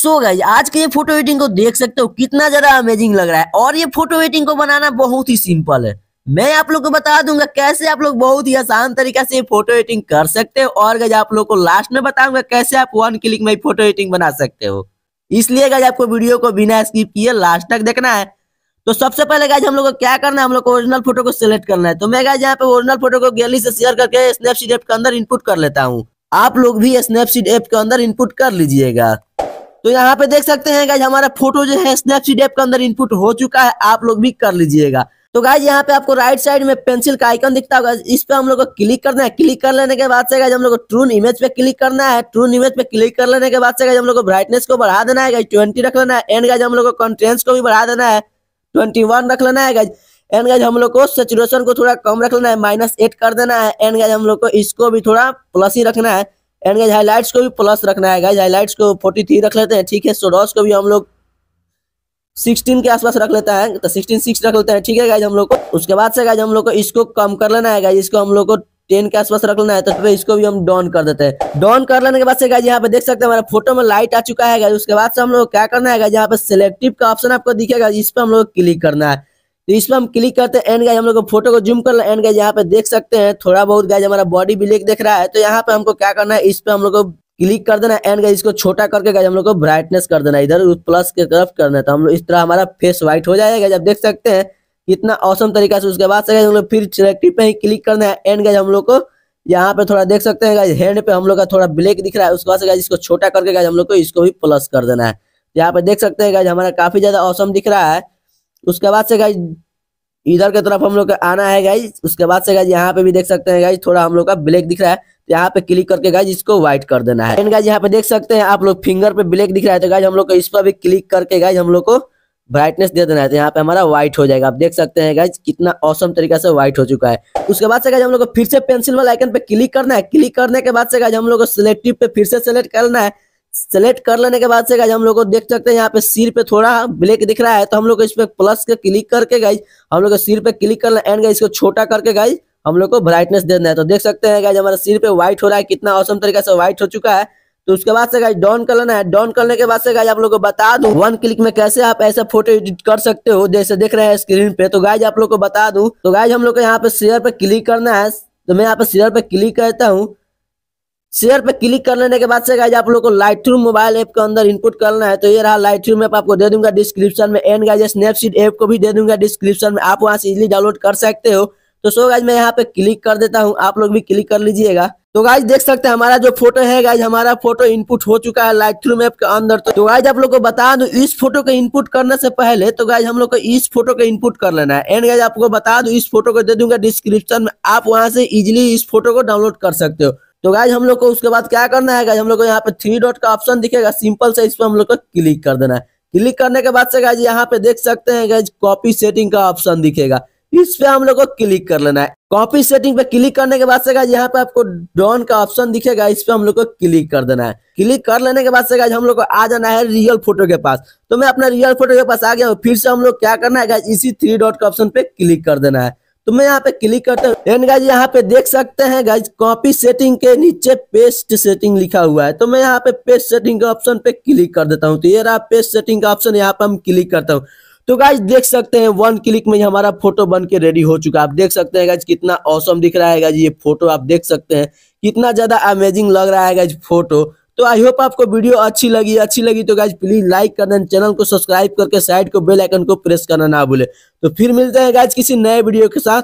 सो so आज के ये फोटो एडिटिंग को देख सकते हो कितना ज्यादा अमेजिंग लग रहा है और ये फोटो एडिटिंग को बनाना बहुत ही सिंपल है मैं आप लोग को बता दूंगा कैसे आप लोग बहुत ही आसान तरीका से फोटो एडिटिंग कर सकते हो और गज आप लोग को लास्ट में बताऊंगा कैसे आप वन क्लिक में फोटो एडिटिंग बना सकते हो इसलिए गज आपको वीडियो को बिना स्किप किए लास्ट तक देखना है तो सबसे पहले गाइज हम लोग को क्या करना है हम लोग को ओरिजिनल फोटो को सिलेक्ट करना है तो मैं गाइज यहाँ पे ओरिजिनल फोटो को गैली से शेयर करके स्नैपसीड एप के अंदर इनपुट कर लेता हूँ आप लोग भी स्नैपसीड एप के अंदर इनपुट कर लीजिएगा तो यहाँ पे देख सकते हैं गाइज हमारा फोटो जो है स्नैपसीड ऐप के अंदर इनपुट हो चुका है आप लोग भी कर लीजिएगा तो गाइज यहाँ पे आपको राइट साइड में पेंसिल का आइकन दिखता होगा इस पे हम लोग को क्लिक करना है क्लिक कर लेने के बाद से गाइज हम लोग को ट्रून इमेज पे क्लिक करना है ट्रून इमेज पे क्लिक कर लेने के बाद से गाइज हम लोग को ब्राइटनेस को बढ़ा देना है गाइज ट्वेंटी रख लेना है एंड गाइज हम लोग को कंट्रेंस को भी बढ़ा देना है ट्वेंटी वन रख लेना है गाइज एंड गाइज हम लोग को सेचुरेशन को थोड़ा कम रख लेना है माइनस एट कर देना है एंड गाइज हम लोग को इसको भी थोड़ा प्लस ही रखना है एंड गाइज हाईलाइट्स को भी प्लस रखना है गाइज हाईलाइट्स को फोर्टी थ्री रख लेते हैं ठीक है सोडॉस को भी हम लोग सिक्सटीन के आसपास रख लेते हैं तो सिक्सटीन सिक्स रख लेते हैं ठीक है गाइज हम लोग को उसके बाद से गाइज हम लोग को इसको कम कर लेना है गाइज इसको हम लोग को टेन के आसपास रख लेना है तो फिर इसको भी हम डॉन कर देते हैं डॉन कर लेने के बाद से गाइज यहाँ पे देख सकते हैं हमारे फोटो में लाइट आ चुका है उसके बाद से हम लोग क्या करना है यहाँ पे सिलेक्टिव का ऑप्शन आपको दिखेगा इस पर हम लोग क्लिक करना है तो इस पर हम क्लिक करते हैं एंड गाइज हम लोग को फोटो को जूम कर लें एंड गाइज यहाँ पे देख सकते हैं थोड़ा बहुत गाइज हमारा बॉडी ब्लैक देख रहा है तो यहाँ पे हमको क्या करना है इस पर हम लोग को क्लिक कर देना एंड गाइज इसको छोटा करके गाइज हम लोग को ब्राइटनेस कर देना इधर प्लस के तरफ करना है तो हम लोग इस तरह हमारा फेस व्हाइट हो जाएगा जब देख सकते हैं कितना औसम तरीका से उसके बाद से हम लोग फिर सिलेक्टिव पे ही क्लिक करना है एंड गाइज हम लोग को यहाँ पे थोड़ा देख सकते हैं गाइज हैंड पे हम लोग का थोड़ा ब्लैक दिख रहा है उसके बाद से गाइज इसको छोटा करके गाइज हम लोग को इसको भी प्लस कर देना है यहाँ पे देख सकते हैं गाइज हमारा काफी ज्यादा औसम दिख रहा है उसके बाद से गाइज इधर की तरफ हम लोग का आना है गाइज उसके बाद से गाइज यहाँ पे भी देख सकते हैं गाइज थोड़ा हम लोग का ब्लैक दिख रहा है तो यहाँ पे क्लिक करके गाइज इसको व्हाइट कर देना है एंड गाइज यहाँ पे देख सकते हैं आप लोग फिंगर पे ब्लैक दिख रहा है तो गाइज हम लोग को इस पर भी क्लिक करके गाइज हम लोग को ब्राइटनेस दे देना है तो यहाँ पे हमारा व्हाइट हो जाएगा आप देख सकते हैं गाइज कितना औसम तरीका से व्हाइट हो चुका है उसके बाद से गाइज हम लोग को फिर से पेंसिल वाला आइकन पे क्लिक करना है क्लिक करने के बाद से गाइज हम लोग को सिलेक्टिव पे फिर से सेलेक्ट करना है सेलेक्ट कर लेने के बाद से गाइज हम लोग को देख सकते हैं यहाँ पे सिर पे थोड़ा ब्लैक दिख रहा है तो हम लोग इस पे प्लस के क्लिक करके गाइज हम लोग सिर पे क्लिक करना एंड गाइज इसको छोटा करके गाइज हम लोग को ब्राइटनेस देना है तो देख सकते हैं गाइज हमारा सिर पे व्हाइट हो रहा है कितना औसम तरीके से व्हाइट हो चुका है तो उसके बाद से गाइज डाउन कर लेना है डाउन करने के बाद से गाइज आप लोग को बता दू वन क्लिक में कैसे आप ऐसा फोटो एडिट कर सकते हो जैसे देख रहे हैं स्क्रीन पे तो गाइज आप लोग को बता दू तो गाइज हम लोग को यहाँ पे शेयर पे क्लिक करना है तो मैं यहाँ पे शेयर पे क्लिक करता हूँ शेयर पे क्लिक कर लेने के बाद से गाइज आप लोग को लाइट थ्रू मोबाइल ऐप के अंदर इनपुट करना है तो ये रहा लाइट थ्रू मैप आपको दे दूंगा डिस्क्रिप्शन में एंड गाइज स्नैपसीड ऐप को भी दे दूंगा डिस्क्रिप्शन में आप वहां से इजिली डाउनलोड कर सकते हो तो सो गाइज मैं यहाँ पे क्लिक कर देता हूँ आप लोग भी क्लिक कर लीजिएगा तो गाइज देख सकते हैं हमारा जो फोटो है गाइज हमारा फोटो इनपुट हो चुका है लाइट थ्रू मैप के अंदर तो गाइज आप लोग को बता दू इस फोटो को इनपुट करने से पहले तो गाइज हम लोग को इस फोटो को इनपुट कर लेना है एंड गाइज आपको बता दू इस फोटो को दे दूंगा डिस्क्रिप्शन में आप वहां से इजिली इस फोटो को डाउनलोड कर सकते हो तो गाइज हम लोग को उसके बाद क्या करना है गाइज हम लोग को यहाँ पे थ्री डॉट का ऑप्शन दिखेगा सिंपल से इस पर हम लोग को क्लिक कर देना है क्लिक करने के बाद से गाइज यहाँ पे देख सकते हैं गाइज कॉपी सेटिंग का ऑप्शन दिखेगा इस पे हम लोग को क्लिक कर लेना है कॉपी सेटिंग पे क्लिक करने के बाद से गाइज यहाँ पे आपको डॉन का ऑप्शन दिखेगा इस पे हम लोग को क्लिक कर देना है क्लिक कर लेने के बाद से गाइज हम लोग को आ जाना है रियल फोटो के पास तो मैं अपना रियल फोटो के पास आ गया हूँ फिर से हम लोग क्या करना है गाइज इसी थ्री डॉट का ऑप्शन पे क्लिक कर देना है तो मैं यहाँ पे क्लिक करता हूँ एंड गाइज यहाँ पे देख सकते हैं गाइज कॉपी सेटिंग के नीचे पेस्ट सेटिंग लिखा हुआ है तो मैं यहाँ पे पेस्ट सेटिंग के ऑप्शन पे क्लिक कर देता हूँ तो ये रहा पेस्ट सेटिंग का ऑप्शन यहाँ पे हम क्लिक करता हूँ तो गाइज देख सकते हैं वन क्लिक में हमारा फोटो बन के रेडी हो चुका है आप देख सकते हैं गाइज कितना औसम दिख रहा है गाइज ये फोटो आप देख सकते हैं कितना ज्यादा अमेजिंग लग रहा है गाइज फोटो तो आई होप आपको वीडियो अच्छी लगी अच्छी लगी तो गाइज प्लीज लाइक करना चैनल को सब्सक्राइब करके साइड को बेल आइकन को प्रेस करना ना भूले तो फिर मिलते हैं गाइज किसी नए वीडियो के साथ